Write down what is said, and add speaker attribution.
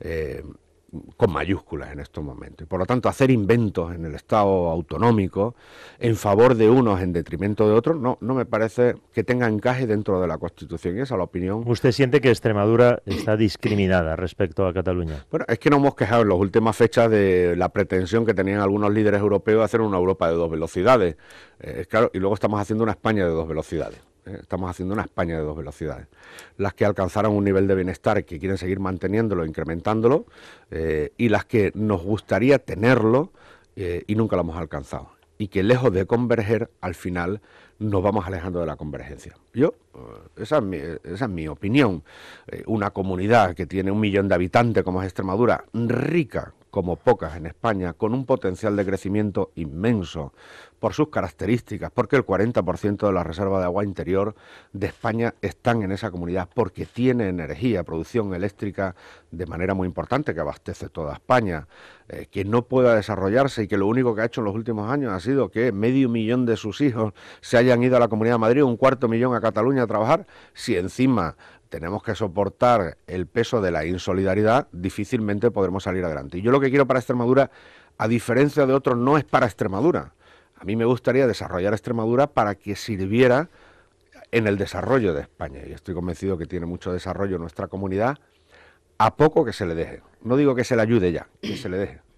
Speaker 1: Eh, con mayúsculas en estos momentos. por lo tanto, hacer inventos en el Estado autonómico en favor de unos en detrimento de otros, no, no me parece que tenga encaje
Speaker 2: dentro de la Constitución. Y esa es la opinión. ¿Usted siente que Extremadura está discriminada respecto a Cataluña?
Speaker 1: Bueno, es que no hemos quejado en las últimas fechas de la pretensión que tenían algunos líderes europeos de hacer una Europa de dos velocidades. Eh, claro, y luego estamos haciendo una España de dos velocidades. Estamos haciendo una España de dos velocidades. Las que alcanzaron un nivel de bienestar que quieren seguir manteniéndolo, incrementándolo, eh, y las que nos gustaría tenerlo eh, y nunca lo hemos alcanzado. Y que lejos de converger, al final nos vamos alejando de la convergencia. Yo, eh, esa es mi, opinión. una comunidad que tiene un millón de habitantes como es Extremadura, rica como pocas en España, con un potencial de crecimiento inmenso por sus características, porque el 40% de la reserva de agua interior de España están en esa comunidad, porque tiene energía, producción eléctrica de manera muy importante que abastece toda España, eh, que no pueda desarrollarse y que lo único que ha hecho en los últimos años ha sido que medio millón de sus hijos se hayan ido a la Comunidad de Madrid, un cuarto millón a Cataluña a trabajar, si encima tenemos que soportar el peso de la insolidaridad, difícilmente podremos salir adelante. Y yo lo que quiero para Extremadura, a diferencia de otros, no es para Extremadura. A mí me gustaría desarrollar Extremadura para que sirviera en el desarrollo de España. Y estoy convencido que tiene mucho desarrollo nuestra comunidad, a poco que se le
Speaker 2: deje. No digo que se le ayude ya, que se le deje.